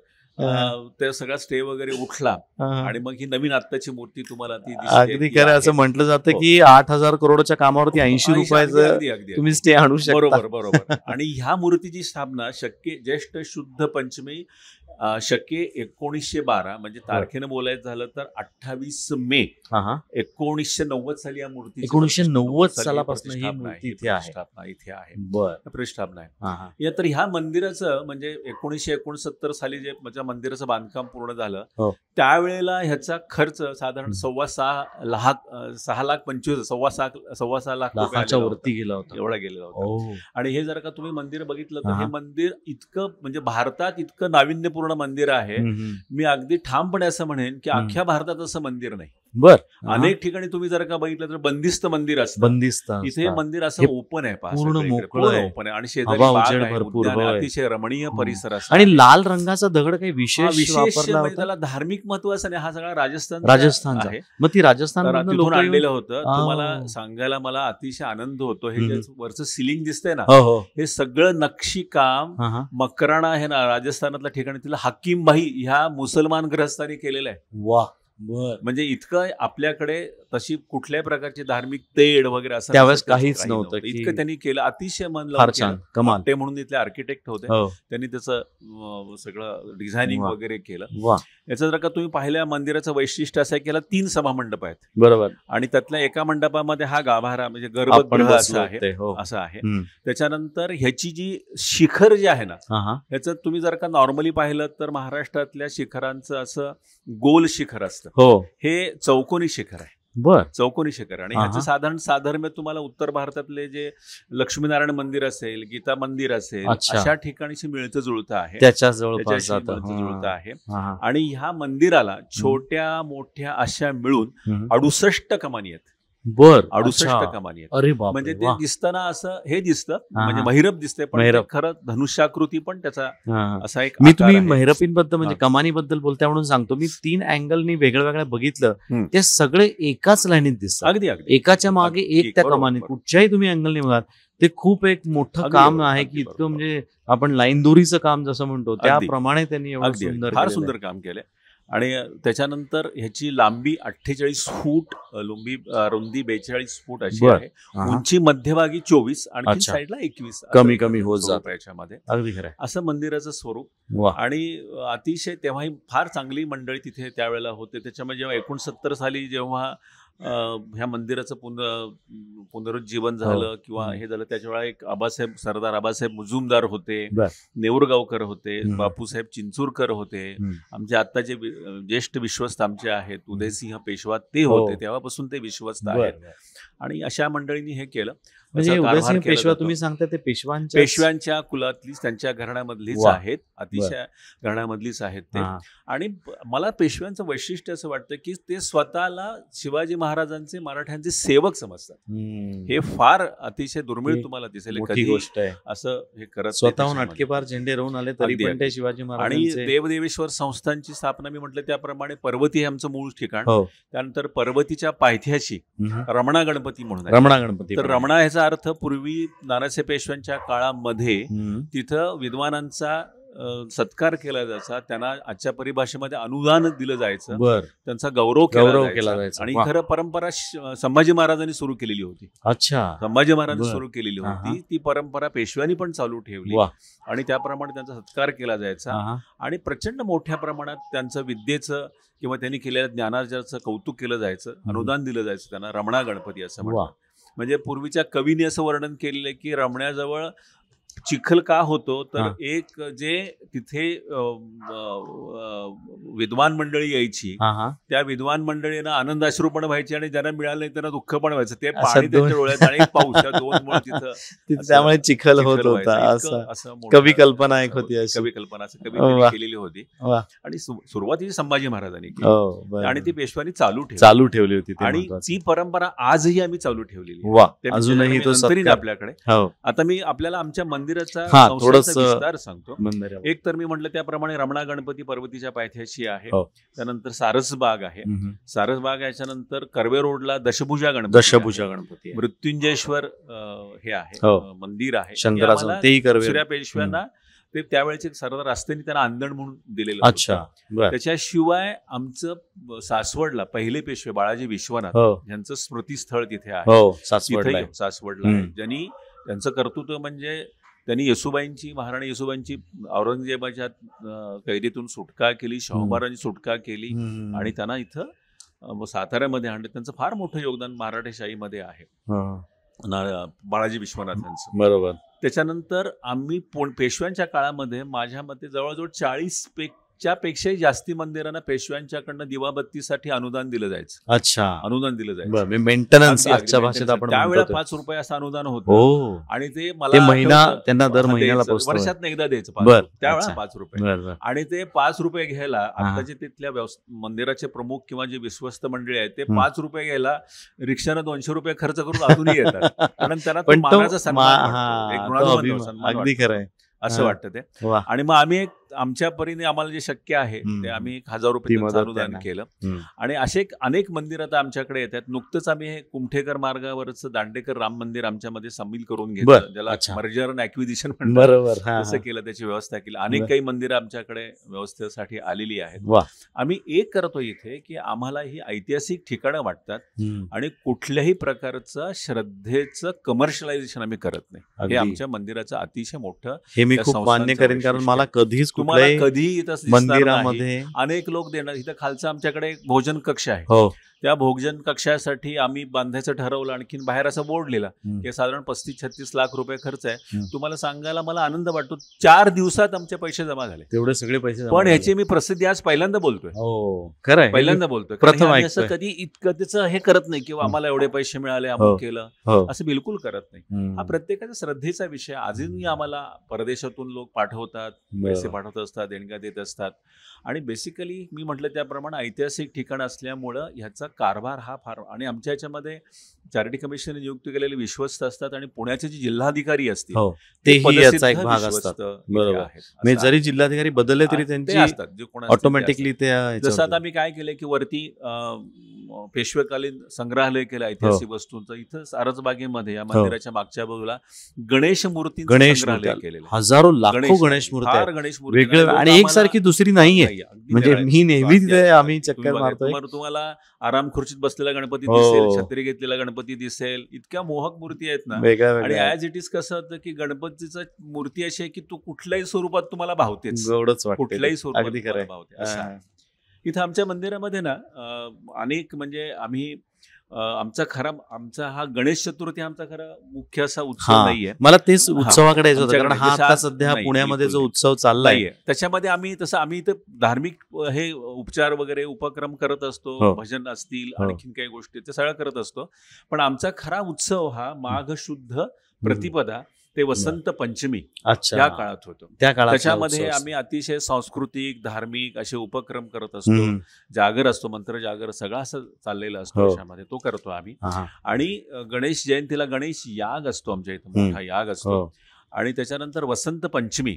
ते सगळा स्टे वगैरे उठला आणि मग ही नवीन आत्ताची मूर्ती तुम्हाला ती अगदी खरं असं म्हटलं जातं हो. की आठ हजार करोडच्या कामावरती हो, हो. ऐंशी रुपयाचं तुम्ही स्टे आणू शकता बरोबर बरोबर आणि ह्या मूर्तीची स्थापना शक्य ज्येष्ठ शुद्ध पंचमी शके एकोणीसशे बारा म्हणजे तारखेनं बोलायचं झालं तर अठ्ठावीस मे एकोणीसशे नव्वद साली या मूर्ती एकोणीसशे नव्वद सालापासून ही इथे आहे प्रतिष्ठापना आहे तर ह्या मंदिराचं म्हणजे एकोणीसशे एकोणसत्तर साली जे म्हणजे मंदिराचं बांधकाम पूर्ण झालं हो. त्यावेळेला ह्याचा खर्च साधारण सव्वा सहा लाख सहा लाख पंचवीस सव्वा सहा सव्वा सहा लाख वरती गेला होता एवढा गेलेला होता हो. आणि हे जर का तुम्ही मंदिर बघितलं तर हे मंदिर इतकं म्हणजे भारतात इतकं नाविन्यपूर्ण पूर्ण मंदिर आहे मी अगदी ठामपणे असं म्हणेन की अख्ख्या भारतात असं मंदिर नाही बर अनेक ठिकाणी तुम्ही जर का बघितलं तर बंदिस्त मंदिर असतं बंदिस्त इथे मंदिर असं ओपन आहे पूर्ण मोकळं ओपन आहे आणि शेजारी भरपूर अतिशय रमणीय परिसर असतो आणि लाल रंगाचा दगड काही विशेष विशेष म्हणजे त्याला धार्मिक महत्व असं हा सगळा राजस्थान राजस्थान आहे मग ती राजस्थान आणलेलं होतं तुम्हाला सांगायला मला अतिशय आनंद होतो हे वरचं सिलिंग दिसतंय ना हो, हो. हे सगळं नक्षी काम मकराणा हे ना राजस्थानातल्या ठिकाणी तिला भाई ह्या मुसलमान ग्रस्तांनी केलेलं आहे वा म्हणजे इतकं आपल्याकडे तशी कुठल्याही प्रकारची धार्मिक तेड वगैरे असं त्यावेळेस काहीच नव्हतं इतकं त्यांनी केलं अतिशय मन कमाल ते म्हणून इथले आर्किटेक्ट होते हो. त्यांनी त्याचं सगळं डिझायनिंग वगैरे केलं याचं जर का तुम्ही पाहिल्या मंदिराचं वैशिष्ट्य असं आहे की तीन सभा मंडप आहेत बरोबर आणि त्यातल्या एका मंडपामध्ये हा गाभारा म्हणजे गर्भगृह हो. असं आहे असं आहे त्याच्यानंतर ह्याची जी शिखर जे आहे ना ह्याचं तुम्ही जर का नॉर्मली पाहिलं तर महाराष्ट्रातल्या शिखरांचं असं गोल शिखर असतं हो. हे चौकोनी शिखर आहे बर चौकोनी शेखर आणि ह्याचं साधारण साधर्म्य तुम्हाला उत्तर भारतातले जे लक्ष्मीनारायण मंदिर असेल गीता मंदिर असेल अशा ठिकाणीशी मिळत जुळतं आहे जुळत आहे आणि ह्या मंदिराला छोट्या मोठ्या अशा मिळून अडुसष्ट कमानी आहेत बर अडुसष्ट कमानी अरे म्हणजे ते दिसताना असं हे दिसतं म्हणजे महिरप दिसते पण खरं धनुष्याकृती पण त्याचा असा एक मी तुम्ही महिरपींबद्दल म्हणजे कमानी कमानीबद्दल बोलताय म्हणून सांगतो मी तीन अँगलनी वेगळ्या वेगळ्या बघितलं ते सगळे एकाच लाईनीत दिसतात अगदी एकाच्या मागे एक त्या कमानीत कुठच्याही तुम्ही अँगलने बघा ते खूप एक मोठं काम आहे की इतकं म्हणजे आपण लाईन दोरीचं काम जसं म्हणतो त्याप्रमाणे त्यांनी एवढं सुंदर फार सुंदर काम केलंय आणि त्याच्यानंतर ह्याची लांबी अठ्ठेचाळीस फूट लुंबी रुंदी बेचाळीस फूट अशी आहे उंची मध्यभागी चोवीस आणि साईडला एकवीस कमी कमी होत जात याच्यामध्ये असं मंदिराचं स्वरूप आणि अतिशय तेव्हाही फार चांगली मंडळी तिथे त्यावेळेला होते त्याच्यामुळे जेव्हा एकोणसत्तर साली जेव्हा ह्या मंदिराचं पुन पुनरुज्जीवन हो. झालं किंवा हे झालं त्याच्या वेळा एक आबासाहेब सरदार आबासाहेब मुजुमदार होते नेऊरगावकर होते बापूसाहेब चिंचूरकर होते आमचे आता जे ज्येष्ठ विश्वस्त आमचे आहेत उदयसिंह पेशवा ते होते हो. तेव्हापासून ते विश्वस्त आहेत आणि अशा मंडळींनी हे केलं म्हणजे पेशवा तुम्ही सांगता ते पेशवांच्या पेशव्यांच्या कुलातलीच त्यांच्या घराण्यामधलीच आहेत अतिशय घराण्यामधलीच आहेत ते आणि मला पेशव्यांचं वैशिष्ट्य असं वाटतं की ते स्वतःला शिवाजी महाराजांचे मराठ्यांचे सेवक समजतात हे फार अतिशय दुर्मिळ तुम्हाला दिसेल गोष्ट आहे असं हे करत स्वतःहून अटकेपार झेंडे राहून आले तरी पण ते शिवाजी महाराज आणि देवदेवेश्वर संस्थांची स्थापना मी म्हटलं त्याप्रमाणे पर्वती हे आमचं मूळ ठिकाण हो. त्यानंतर पर्वतीच्या पायथ्याशी रमणा गणपती म्हणून रमणा गणपती तर रमणा ह्याचा अर्थ पूर्वी नानासाहेब पेशव्यांच्या काळामध्ये तिथं विद्वानांचा सत्कार केला जायचा त्यांना आजच्या परिभाषेमध्ये अनुदान दिलं जायचं त्यांचा गौरव गौरव केला जायचा आणि खरं परंपरा संभाजी महाराजांनी सुरू केलेली होती अच्छा संभाजी महाराजांनी सुरू केलेली होती ती परंपरा पेशव्यांनी पण चालू ठेवली आणि त्याप्रमाणे त्यांचा सत्कार केला जायचा आणि प्रचंड मोठ्या प्रमाणात त्यांचं विद्येचं किंवा त्यांनी केलेल्या ज्ञानार्जाचं कौतुक केलं जायचं अनुदान दिलं जायचं त्यांना रमणा गणपती असं म्हणतात म्हणजे पूर्वीच्या कवीने असं वर्णन केलेलं आहे की रमण्याजवळ चिखल का होतो तर एक जे तिथे विद्वान मंडळी यायची त्या विद्वान मंडळींना आनंदाश्रू पण व्हायचे आणि ज्यांना मिळालं नाही त्यांना दुःख पण व्हायचं ते आणि पाऊस त्यामुळे चिखल होत होता असं कवी कल्पना एक होती कवी कल्पना कवी केलेली होती आणि सुरुवातीची संभाजी महाराजांनी हो, आणि ती पेशवानी चालू चालू ठेवली होती आणि ती परंपरा आजही आम्ही चालू ठेवलेली अजूनही आपल्याकडे हो. आता मी आपल्याला आमच्या मंदिराचा थोडस सांगतो एक तर मी म्हटलं त्याप्रमाणे रमणा गणपती पर्वतीच्या पायथ्याशी आहे हो. त्यानंतर सारसबाग आहे सारसबाग याच्यानंतर कर्वे रोडला दशभुजा गणपती दशभुजा गणपती मृत्युंजेश्वर हे आहे हो. मंदिर आहे पेशव्यांना ते त्यावेळेचे सर्व रस्त्याने त्यांना आंदण म्हणून दिलेलं अच्छा त्याच्याशिवाय आमचं सासवडला पहिले पेशवे बाळाजी विश्वनाथ हो. यांचं स्मृतीस्थळ तिथे आहे सासवडला ज्यांनी त्यांचं कर्तृत्व म्हणजे त्यांनी येसुबाईंची महाराणी येसुबाईंची औरंगजेबाच्या कैदीतून सुटका केली शाहू महाराजांची सुटका केली आणि त्यांना इथं साताऱ्यामध्ये आणलं त्यांचं फार मोठं योगदान मराठेशाहीमध्ये आहे बाळाजी विश्वनाथ यांचं बरोबर त्याच्यानंतर आम्ही पेशव्यांच्या काळामध्ये माझ्या मते जवळजवळ चाळीस पे त्यापेक्षाही जास्ती मंदिरांना पेशव्यांच्याकडनं दिवाबत्तीसाठी अनुदान दिलं जायचं अच्छा अनुदान दिलं जायचं मेंटेनन्स म्हणजे आजच्या भाषेत आपण त्यावेळेला पाच रुपये असं अनुदान होतं हो. आणि ते मला महिना त्यांना दर महिन्याला वर्षात एकदा द्यायचं त्यावेळेला पाच रुपये आणि ते पाच रुपये घ्यायला आता जे तिथल्या मंदिराचे प्रमुख किंवा जे विश्वस्त मंडळी आहेत ते पाच रुपये घ्यायला रिक्षानं दोनशे रुपये खर्च करून अजूनही येतात कारण त्यांना पण अगदी खरं असं वाटतं ते आणि मग आम्ही एक आमच्या परीने आम्हाला जे शक्य आहे ते आम्ही एक हजार रुपये अनुदान केलं आणि असे अनेक मंदिर आता आमच्याकडे येतात नुकतंच आम्ही हे कुमठेकर मार्गावरच दांडेकर राम मंदिर आमच्यामध्ये सामील करून घेतलं ज्याला मर्जर अँड बरोबर असं केलं त्याची व्यवस्था केली अनेक काही मंदिरं आमच्याकडे व्यवस्थेसाठी आलेली आहेत आम्ही एक करतो इथे की आम्हाला ही ऐतिहासिक ठिकाणं वाटतात आणि कुठल्याही प्रकारचं श्रद्धेचं कमर्शलायझेशन आम्ही करत नाही हे आमच्या मंदिराचं अतिशय मोठं हे मी खूप मान्य करेन कारण मला कधीच तुम्हाला कधीही मंदिरामध्ये अनेक लोक देणार इथं खालचं आमच्याकडे भोजन कक्ष आहे हो. त्या भोगजन कक्षासाठी आम्ही बांधायचं ठरवलं आणखी बाहेर असा बोर्ड लिहिला हे साधारण पस्तीस छत्तीस लाख रुपये खर्च आहे तुम्हाला सांगायला मला आनंद वाटतो चार दिवसात आमचे पैसे जमा झाले तेवढे सगळे पैसे पण ह्याची मी प्रसिद्धी आज पहिल्यांदा बोलतोय हो, खरं पहिल्यांदा बोलतोय प्रथम असं कधी इतकं हे करत नाही किंवा आम्हाला एवढे पैसे मिळाले आम्ही हो. केलं हो. असं बिलकुल करत नाही हा प्रत्येकाच्या श्रद्धेचा विषय अजूनही आम्हाला परदेशातून लोक पाठवतात पैसे पाठवत असतात देणग्या देत असतात आणि बेसिकली मी म्हटलं त्याप्रमाणे ऐतिहासिक ठिकाण असल्यामुळं ह्याचा कारभार हा फार आणि आमच्या ह्याच्यामध्ये चॅरिटी कमिशन नियुक्त केलेले विश्वस्त असतात आणि पुण्याचे जे जिल्हाधिकारी असतील हो. तेही याचा एक भाग असतात बरोबर म्हणजे जरी जिल्हाधिकारी बदलले तरी त्यांचे असतात ऑटोमॅटिकली जसं आता मी काय केलं की वरती पेशवेकालीन संग्रहालय केलं ऐतिहासिक हो. वस्तूंचं इथं सारसबागेमध्ये या हो. मंदिराच्या मागच्या बाजूला गणेश मूर्ती गणेश हजारो लाखो गणेश मूर्ती गणेश मूर्ती आणि सारखी दुसरी नाहीये म्हणजे मी नेहमी आम्ही चक्कर मारतो तुम्हाला आराम खुर्चीत बसलेला गणपती दिसेल छत्री घेतलेला गणपती गणपती दिसेल इतक्या मोहक मूर्ती आहेत ना आणि ॲज इट इज कसं होतं की गणपतीचं मूर्ती अशी आहे की तू कुठल्याही स्वरूपात तुम्हाला भावते कुठल्याही स्वरूपात भावते इथं आमच्या मंदिरामध्ये ना अनेक म्हणजे आम्ही आमचा खरा आमचा हा गणेश चतुर्थी आमचा खरा मुख्य असा उत्सव नाहीये मला तेच उत्सवाकडे कारण हा आता सध्या पुण्यामध्ये जो उत्सव चाललाय त्याच्यामध्ये आम्ही तसं आम्ही इथं धार्मिक हे उपचार वगैरे उपक्रम करत असतो हो. भजन असतील हो. आणखीन काही गोष्टी ते सगळं करत असतो पण आमचा खरा उत्सव हा माघ शुद्ध प्रतिपदा ते वसंत पंचमी या काळात होतो त्या काळात त्याच्यामध्ये आम्ही अतिशय सांस्कृतिक धार्मिक असे उपक्रम करत असतो जागर असतो मंत्र जागर सगळा असं चाललेला असतो त्याच्यामध्ये हो. तो करतो आम्ही आणि गणेश जयंतीला गणेश याग असतो आमच्या इथं मोठा याग असतो हो. आणि त्याच्यानंतर वसंत पंचमी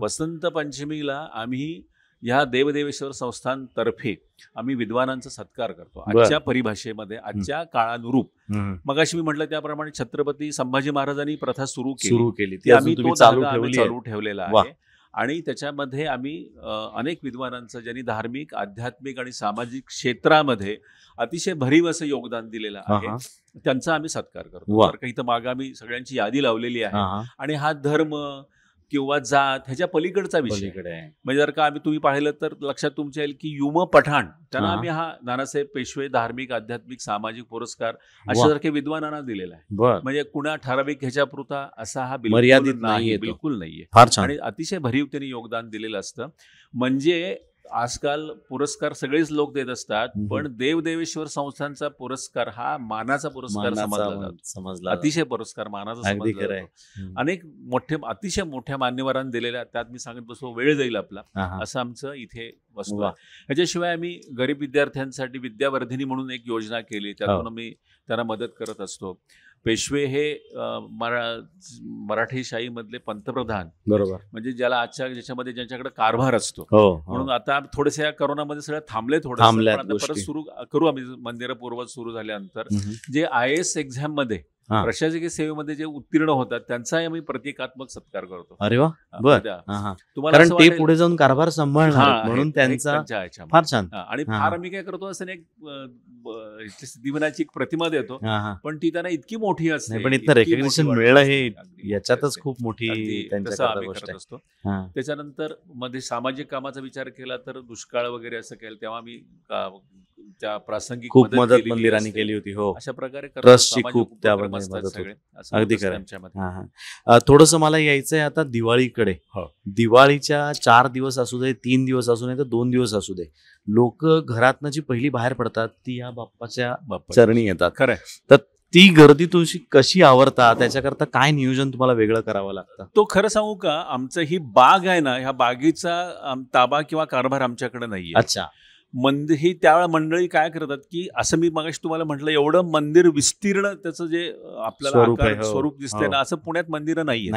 वसंत पंचमीला आम्ही ह्या देवदेवेश्वर संस्थांतर्फे आम्ही विद्वानांचा सत्कार करतो आजच्या परिभाषेमध्ये आजच्या काळानुरूप मग अशी मी म्हटलं त्याप्रमाणे छत्रपती संभाजी महाराजांनी प्रथा सुरू सुरू केली ती आम्ही चालू ठेवलेला आहे आणि त्याच्यामध्ये आम्ही अनेक विद्वानांचं ज्यांनी धार्मिक आध्यात्मिक आणि सामाजिक क्षेत्रामध्ये अतिशय भरीव असं योगदान दिलेलं आहे त्यांचा आम्ही सत्कार करतो तर काही तर मागं आम्ही सगळ्यांची यादी लावलेली आहे आणि हा धर्म किंवा जात ह्याच्या पलीकडचा विषय म्हणजे जर का आम्ही तुम्ही पाहिलं तर लक्षात तुमच्या येईल की युम पठाण त्यांना आम्ही हा नानासाहेब पेशवे धार्मिक आध्यात्मिक सामाजिक पुरस्कार सारख्या विद्वानांना दिलेला आहे म्हणजे कुणा ठराविक पुरता असा हा मर्यादित नाही बिलकुल नाहीये आणि अतिशय भरीव त्यांनी योगदान दिलेलं असतं म्हणजे आजकाल पुरस्कार सगळेच लोक देत असतात पण देवदेवेश्वर संस्थांचा पुरस्कार हा मानाचा पुरस्कार समजला अतिशय पुरस्कार मानाचा अनेक मोठे अतिशय मोठ्या मान्यवरांनी दिलेल्या त्यात मी सांगत बसो वेळ जाईल आपला असं आमचं इथे वस्तू त्याच्याशिवाय आम्ही गरीब विद्यार्थ्यांसाठी विद्यावर्धिनी म्हणून एक योजना केली हो. त्यातून आम्ही त्यांना मदत करत असतो पेशवे हे मरा मराठीशाहीमधले पंतप्रधान बरोबर म्हणजे ज्याला आजच्या ज्याच्यामध्ये ज्यांच्याकडे कारभार असतो हो, हो. म्हणून आता थोडेसे या करोनामध्ये सगळं थांबले थोडं परत सुरू करू आम्ही मंदिर पूर्व सुरू झाल्यानंतर जे आय एस एक्झाम मध्ये प्रशासकीय सेवेमध्ये जे उत्तीर्ण होतात त्यांचाही आम्ही प्रतिकात्मक सत्कार करतो अरे वा बर तुम्हाला ते पुढे जाऊन कारभार सांभाळणार म्हणून त्यांचा फार छान आणि फार आम्ही काय करतो असं एक सिद्धिविनायची एक प्रतिमा देतो पण ती त्यांना इतकी मोठी असते पण इथं रेकग्नेशन मिळलं हे याच्यातच खूप मोठी असतो त्याच्यानंतर मध्ये सामाजिक कामाचा विचार केला तर दुष्काळ वगैरे असं केलं तेव्हा आम्ही त्या प्रासंगिक खूप मदत मंदिरांनी केली होती हो अशा प्रकारे ट्रस्टची खूप मदत अगदी थोडस मला यायचंय आता दिवाळीकडे हो. दिवाळीच्या चार दिवस असू दे तीन दिवस असू नये तर दोन दिवस असू दे लोक घरातनं जी पहिली बाहेर पडतात ती या बाप्पाच्या चरणी येतात खरं तर ती गर्दी तुमची कशी आवडता त्याच्याकरता काय नियोजन तुम्हाला वेगळं करावं लागतं तो खरं सांगू का आमचं ही बाग आहे ना ह्या बागेचा ताबा किंवा कारभार आमच्याकडे नाही अच्छा मंद ही त्यावेळा मंडळी काय करतात की असं मी मगाशी तुम्हाला म्हटलं एवढं मंदिर विस्तीर्ण त्याचं जे आपल्याला हो. स्वरूप दिसतंय ना हो. असं पुण्यात मंदिर नाही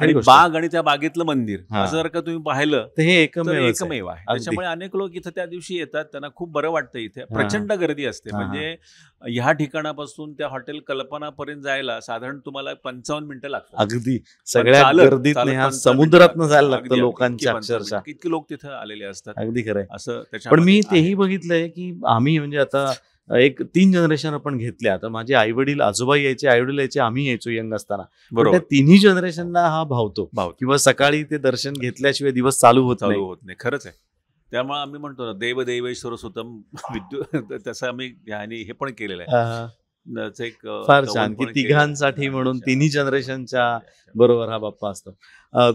आणि बाग आणि त्या बागेतलं मंदिर असं जर का तुम्ही पाहिलं तर हे एकमेव आहे त्याच्यामुळे अनेक लोक इथं त्या दिवशी येतात त्यांना खूप बरं वाटतं इथे प्रचंड गर्दी असते म्हणजे ह्या ठिकाणापासून त्या हॉटेल कल्पनापर्यंत जायला साधारण तुम्हाला पंचावन्न मिनिटं लागतात अगदी सगळ्या गर्दीत समुद्रात जायला लागतं लोकांच्या अक्षरशः म्हणजे किती लोक तिथे आलेले असतात अगदी खरंय असं त्याच्या पण मी तेही बघितलंय की आम्ही म्हणजे आता एक तीन जनरेशन आपण घेतल्या आता माझे आई वडील आजोबा यायचे आई वडील यायचे आम्ही यायचो यंग असताना बरोबर तिन्ही जनरेशनला हा भावतो भाव किंवा सकाळी ते दर्शन घेतल्याशिवाय दिवस चालू होत चालू होत नाही खरंच आहे त्यामुळे आम्ही म्हणतो ना देव देवेश्वर सुतम विद्युत तसं आम्ही हे पण केलेलं आहे फार छान की तिघांसाठी म्हणून तिन्ही जनरेशनच्या बरोबर हा बाप्पा असतो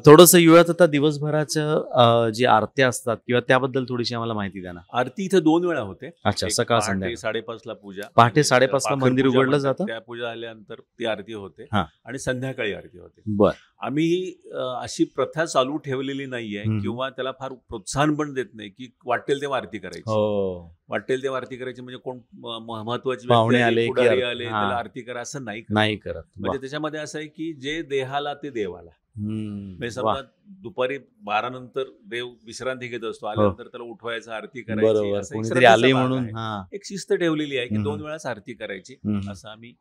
थोडस येऊयात आता दिवसभराच्या जी आरत्या असतात किंवा त्याबद्दल थोडीशी आम्हाला माहिती द्या ना आरती इथे दोन वेळा होते अच्छा सकाळ संध्याकाळी साडेपाच ला पूजा पहाटे साडेपाच ला मंदिर उघडलं जातं त्या पूजा आल्यानंतर ती आरती होते आणि संध्याकाळी आरती होते बर आम्ही अशी प्रथा चालू ठेवलेली नाहीये किंवा त्याला फार प्रोत्साहन पण देत नाही की वाटेल तेव्हा आरती करायची हो. वाटेल तेव्हा आरती करायची म्हणजे कोण महत्वाची आले आले त्याला आरती करा असं नाही नाही करत म्हणजे त्याच्यामध्ये असं आहे की जे देहाला ते देवाला म्हणजे समजा दुपारी बारा नंतर देव विश्रांती घेत असतो हो. आल्यानंतर त्याला उठवायचं आरती करायची एक शिस्त ठेवलेली आहे की दोन वेळाच आरती करायची असं आम्ही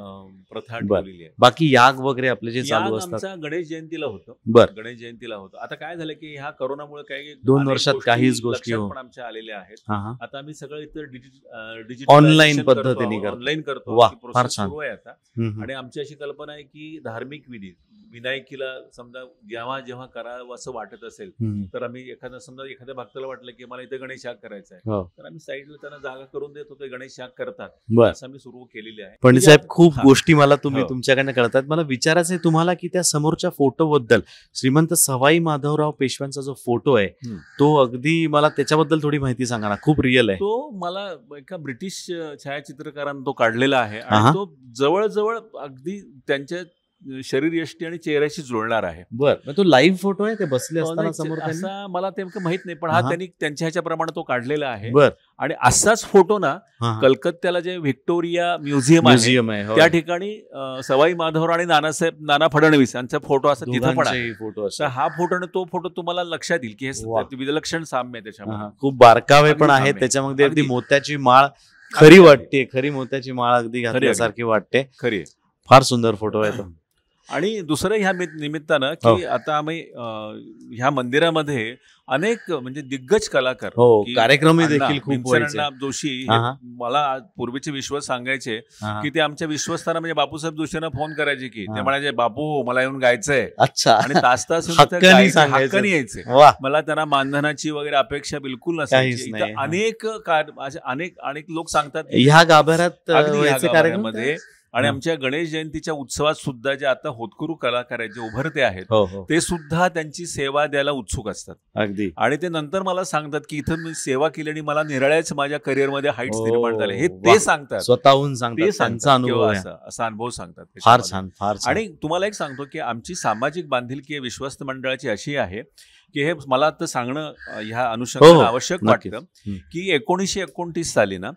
प्रथा ठेवलेली आहे बाकी याग वगैरे आपले जे चालू असतात गणेश जयंतीला होतं बरं गणेश जयंतीला होतं आता काय झालं की ह्या करोनामुळे काही दोन वर्षात काहीच गोष्टी हो. पण आमच्या आलेल्या आहेत आता आम्ही सगळं इतर डिजिटल ऑनलाईन पद्धतीने ऑनलाईन करतो सुरू आहे आता आणि आमची अशी कल्पना आहे की धार्मिक विधी विनायकीला समजा जेव्हा जेव्हा करावं असं वाटत असेल तर आम्ही एखादा समजा एखाद्या भक्ताला वाटलं की मला इथे गणेश याग करायचा आहे हो. तर आम्ही साईडला त्यांना जागा करून देतो ते गणेश याग करतात असं आम्ही सुरू केलेली आहे पंडित म्हणजे साहेब खूप खूप गोष्टी मला तुम्ही हो. तुमच्याकडनं कळतात मला विचारायचं आहे तुम्हाला की त्या समोरच्या फोटो बद्दल श्रीमंत सवाई माधवराव पेशव्यांचा जो फोटो आहे तो अगदी मला त्याच्याबद्दल थोडी माहिती सांगा ना खूप रिअल आहे तो मला एका ब्रिटिश छायाचित्रकारानं तो काढलेला आहे आणि तो जवळजवळ अगदी त्यांच्या शरीर यष्टी आणि चेहऱ्याशी जुळणार आहे बरं तो लाईव्ह फोटो आहे ते बसले हो, असताना समोर असा मला नेमकं माहित नाही पण हा त्यांनी त्यांच्या ह्याच्याप्रमाणे तो काढलेला आहे आणि असाच फोटो ना कलकत्त्याला जे व्हिक्टोरिया म्युझियम आहे त्या ठिकाणी सवाई माधवराव आणि नानासाहेब नाना फडणवीस यांचा फोटो असा तिथं पण आहे फोटो हा फोटो आणि तो फोटो तुम्हाला लक्षात येईल की हे विलक्षण साम्य आहे त्याच्यामध्ये खूप बारकावे पण आहेत त्याच्यामध्ये अगदी मोत्याची माळ खरी वाटते खरी मोत्याची माळ अगदी घातल्यासारखी वाटते खरी फार सुंदर फोटो आहे तो आणि दुसरं ह्या निमित्तानं की हो. आता आम्ही ह्या मंदिरामध्ये अनेक म्हणजे दिग्गज कलाकार हो, कार्यक्रम देखील खूप जोशी मला पूर्वीचे विश्वास सांगायचे की ते आमच्या विश्वस्ताना म्हणजे बापूसाहेब जोशींना फोन करायचे की ते म्हणायचे बापू मला येऊन गायचंय अच्छा आणि तास तास यायचे मला त्यांना मानधनाची वगैरे अपेक्षा बिलकुल नसायची अनेक अनेक अनेक लोक सांगतात ह्या गाभाऱ्यात कार्यक्रमामध्ये आणि आमच्या गणेश जयंतीच्या उत्सवात सुद्धा जे आता होतकरू कलाकार आहेत जे उभरते आहेत हो, हो. ते सुद्धा त्यांची सेवा द्यायला उत्सुक असतात अगदी आणि ते नंतर मला सांगतात की इथं मी सेवा केली आणि मला निराळ्याच माझ्या करिअरमध्ये हाईट निर्माण झाले हे हो, ते सांगतात स्वतःहून असा अनुभव सांगतात फार छान फार आणि तुम्हाला एक सांगतो की आमची सामाजिक बांधिलकी विश्वस्त मंडळाची अशी आहे की हे मला आता सांगणं ह्या अनुषंगाने आवश्यक वाटतं की एकोणीसशे एकोणतीस साली ना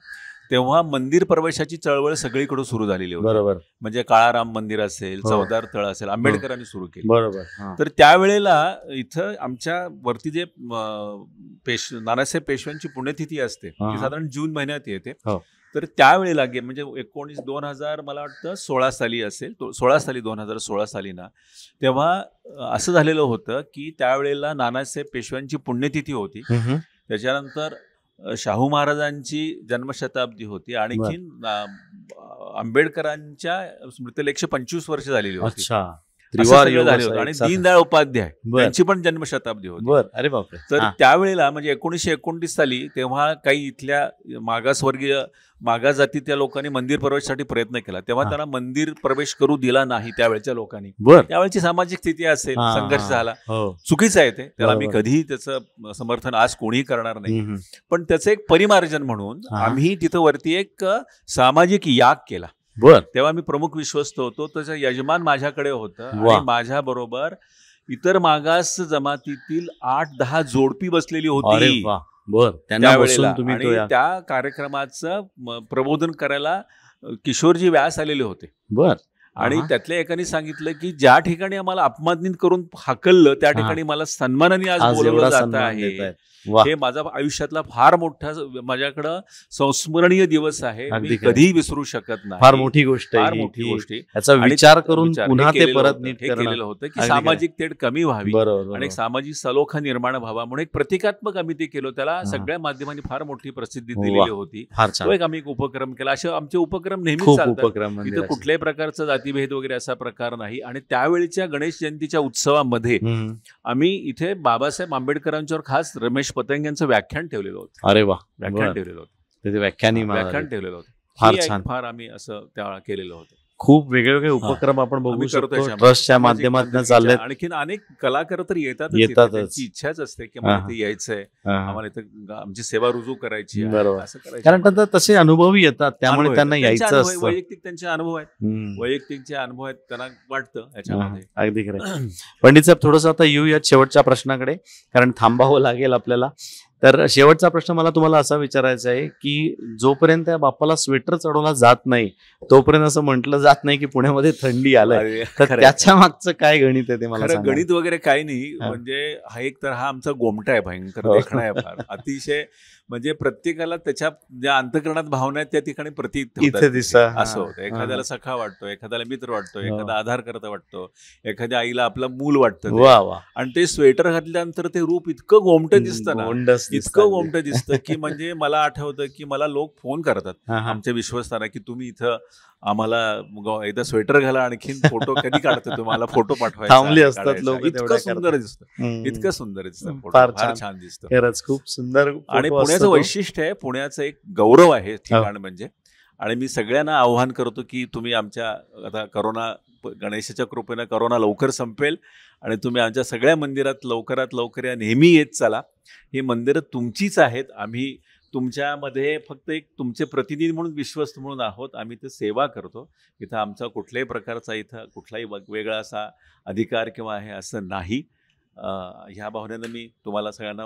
तेव्हा मंदिर प्रवेशाची चळवळ सगळीकडून सुरू झालेली होती बरोबर म्हणजे काळाराम मंदिर असेल हो. चौदार तळ असेल हो. आंबेडकरांनी सुरू केली बरोबर तर त्यावेळेला इथं आमच्या वरती जे पेश नानासाहेब पेशव्यांची पुण्यतिथी असते साधारण जून महिन्यात येते हो. तर त्यावेळेला गे म्हणजे एकोणीस दोन हजार मला वाटतं सोळा साली असेल सोळा साली दोन हजार सोळा साली ना तेव्हा असं झालेलं होतं की त्यावेळेला नानासाहेब पेशव्यांची पुण्यतिथी होती त्याच्यानंतर शाहू महाराजांची जन्मशताब्दी होती आणखीन आंबेडकरांच्या स्मृतीला एकशे पंचवीस वर्ष झालेली होती आणि दीनदयाळ उपाध्याय यांची पण जन्मशताब्दी होती बर अरे बापरे तर त्यावेळेला म्हणजे एकोणीसशे एकोणतीस साली तेव्हा काही इथल्या मागासवर्गीय मागास त्या लोकांनी मंदिर प्रवेशासाठी प्रयत्न केला तेव्हा त्यांना मंदिर प्रवेश करू दिला नाही त्यावेळच्या लोकांनी त्यावेळची सामाजिक स्थिती असेल संघर्ष झाला हो. चुकीचा आहे ते त्याला मी कधीही त्याचं समर्थन आज कोणीही करणार नाही पण त्याचं एक परिमार्जन म्हणून आम्ही तिथं वरती एक सामाजिक याग केला बर तेव्हा मी प्रमुख विश्वस्त होतो त्याचा यजमान माझ्याकडे होतं माझ्या बरोबर इतर मागास जमातीतील आठ दहा जोडपी बसलेली होती बर त्यांना त्या कार्यक्रमाचं प्रबोधन करायला किशोरजी व्यास आलेले होते बर आणि त्यातल्या एकाने सांगितलं की ज्या ठिकाणी आम्हाला अपमानित करून हाकललं त्या ठिकाणी मला सन्मानाने आज बोलवलं जात आहे हे माझा आयुष्यातला फार मोठा माझ्याकडं संस्मरणीय दिवस आहे मी कधीही विसरू शकत नाही फार मोठी गोष्ट फार मोठी गोष्ट याचा विचार करून पुन्हा ते परत नीट केलेलं होतं की सामाजिक तेढ कमी व्हावी आणि सामाजिक सलोखा निर्माण व्हावा म्हणून एक प्रतिकात्मक आम्ही ते केलं त्याला सगळ्या माध्यमांनी फार मोठी प्रसिद्धी दिलेली होती तो एक आम्ही उपक्रम केला असे आमचे उपक्रम नेहमीच चालतात म्हणजे कुठल्याही प्रकारचं जातीभेद वगैरे असा प्रकार नाही आणि त्यावेळीच्या गणेश जयंतीच्या उत्सवामध्ये आम्ही इथे बाबासाहेब आंबेडकरांच्यावर खास रमेश पतंग यांचं व्याख्यान ठेवलेलं होतं अरे वा व्याख्यान ठेवलेलं होतं व्याख्यान ठेवलेलं होतं फार आम्ही असं त्या केलेलं होतं खूप वेगवेगळे उपक्रम आपण बघू शकतो ट्रस्टच्या म्हणजे माध्यमातून म्हणजे चालले आणखीन अनेक कलाकार तर येतात येतात इच्छाच असते की मला यायचंय आम्हाला इथे आमची सेवा रुजू करायची बरोबर कारण तसे अनुभव येतात त्यामुळे त्यांना यायचं असतं वैयक्तिक त्यांचे अनुभव आहेत वैयक्तिक जे अनुभव आहेत त्यांना वाटतं याच्यामध्ये अगदी खरं पंडित साहेब थोडस आता येऊयात शेवटच्या प्रश्नाकडे कारण थांबावं लागेल आपल्याला तर शेवटचा प्रश्न मला तुम्हाला असा विचारायचा आहे की जोपर्यंत या बाप्पाला स्वेटर चढवला जात नाही तोपर्यंत असं म्हटलं जात नाही की पुण्यामध्ये थंडी आलं तर त्याच्या मागचं काय गणित आहे ते मला गणित वगैरे काही नाही म्हणजे हा एक तर हा आमचा गोमटा आहे भयंकर हो. अतिशय म्हणजे प्रत्येकाला त्याच्या ज्या अंतकरणात भावना आहेत त्या ठिकाणी दिसा असं होतं एखाद्याला सखा वाटतो एखाद्याला मित्र वाटतो हो. एखादा आधार करता वाटतो एखाद्या आईला आपलं मूल वाटतं आणि ते स्वेटर घातल्यानंतर ते रूप इतकं गोमट दिसतं ना इतकं गोमट दिसतं की म्हणजे मला आठवतं की मला लोक फोन करतात आमच्या विश्वस्ताना की तुम्ही इथं आम्हाला एकदा स्वेटर घाला आणखीन फोटो कधी काढतो तुम्हाला फोटो पाठवायचे असतात लोक इतकं सुंदर दिसतं इतकं सुंदर दिसतं फार छान दिसतं खूप सुंदर आणि पुण्याचं पुण्याचं वैशिष्ट्य आहे पुण्याचं एक गौरव आहे ठिकाण म्हणजे आणि मी सगळ्यांना आव्हान करतो की तुम्ही आमच्या आता करोना गणेशाच्या कृपेनं करोना लवकर संपेल आणि तुम्ही आमच्या सगळ्या मंदिरात लवकरात लवकर या नेहमी येत चला ही मंदिरं तुमचीच आहेत आम्ही तुमच्यामध्ये फक्त एक तुमचे प्रतिनिधी म्हणून विश्वस्त म्हणून आहोत आम्ही ते सेवा करतो इथं आमचा कुठल्याही प्रकारचा इथं कुठलाही वेगळा असा अधिकार किंवा आहे असं नाही ह्या भावनेनं मी तुम्हाला सगळ्यांना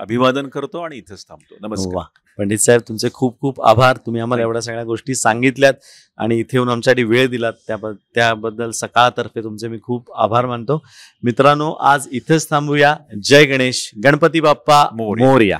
अभिवादन करतो आणि इथेच थांबतो नमस्कार पंडित साहेब तुमचे खूप खूप आभार तुम्ही आम्हाला एवढ्या सगळ्या गोष्टी सांगितल्यात आणि इथे येऊन आमच्यासाठी वेळ दिलात त्या त्याबद्दल सकाळतर्फे तुमचे मी खूप आभार मानतो मित्रांनो आज इथेच थांबूया जय गणेश गणपती बाप्पा मोर्या